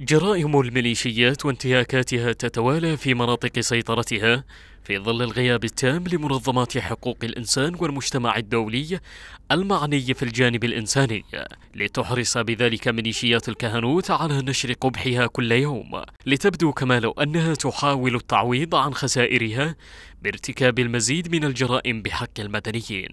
جرائم الميليشيات وانتهاكاتها تتوالى في مناطق سيطرتها في ظل الغياب التام لمنظمات حقوق الانسان والمجتمع الدولي المعني في الجانب الانساني لتحرص بذلك ميليشيات الكهنوت على نشر قبحها كل يوم لتبدو كما لو انها تحاول التعويض عن خسائرها بارتكاب المزيد من الجرائم بحق المدنيين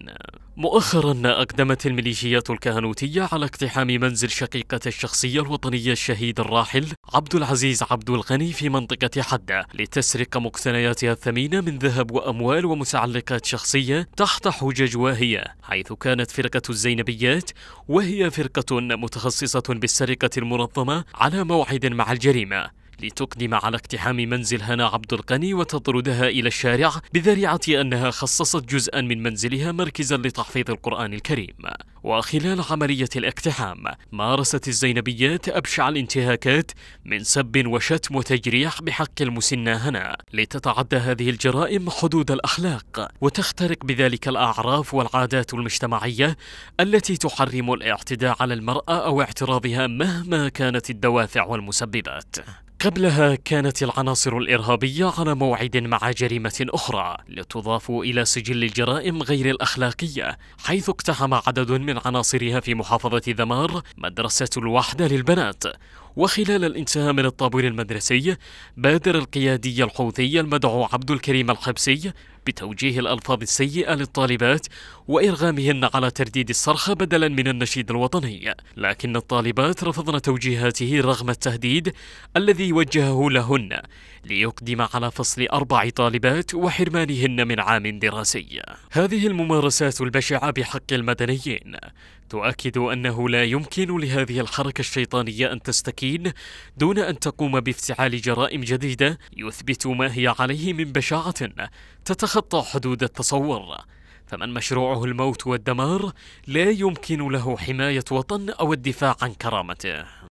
مؤخرا أقدمت الميليشيات الكهنوتية على اقتحام منزل شقيقة الشخصية الوطنية الشهيد الراحل عبد العزيز عبد الغني في منطقة حدة لتسرق مقتنياتها الثمينة من ذهب وأموال ومتعلقات شخصية تحت حجج واهية حيث كانت فرقة الزينبيات وهي فرقة متخصصة بالسرقة المنظمة على موعد مع الجريمة لتقدم على اقتحام منزل هنا عبد القني وتطردها إلى الشارع بذريعة أنها خصصت جزءا من منزلها مركزا لتحفيظ القرآن الكريم وخلال عملية الاقتحام مارست الزينبيات أبشع الانتهاكات من سب وشتم وتجريح بحق المسنة هنا لتتعدى هذه الجرائم حدود الأخلاق وتخترق بذلك الأعراف والعادات المجتمعية التي تحرم الاعتداء على المرأة أو اعتراضها مهما كانت الدوافع والمسببات قبلها كانت العناصر الإرهابية على موعد مع جريمة أخرى لتضاف إلى سجل الجرائم غير الأخلاقية حيث اقتحم عدد من عناصرها في محافظة ذمار مدرسة الوحدة للبنات وخلال الانتهاء من الطابور المدرسي بادر القيادي الحوثي المدعو عبد الكريم الحبسي بتوجيه الألفاظ السيئة للطالبات وإرغامهن على ترديد الصرخة بدلا من النشيد الوطني لكن الطالبات رفضن توجيهاته رغم التهديد الذي وجهه لهن ليقدم على فصل أربع طالبات وحرمانهن من عام دراسي هذه الممارسات البشعة بحق المدنيين تؤكد أنه لا يمكن لهذه الحركة الشيطانية أن تستكين المساكين دون أن تقوم بافتعال جرائم جديدة يثبت ما هي عليه من بشاعة تتخطى حدود التصور فمن مشروعه الموت والدمار لا يمكن له حماية وطن أو الدفاع عن كرامته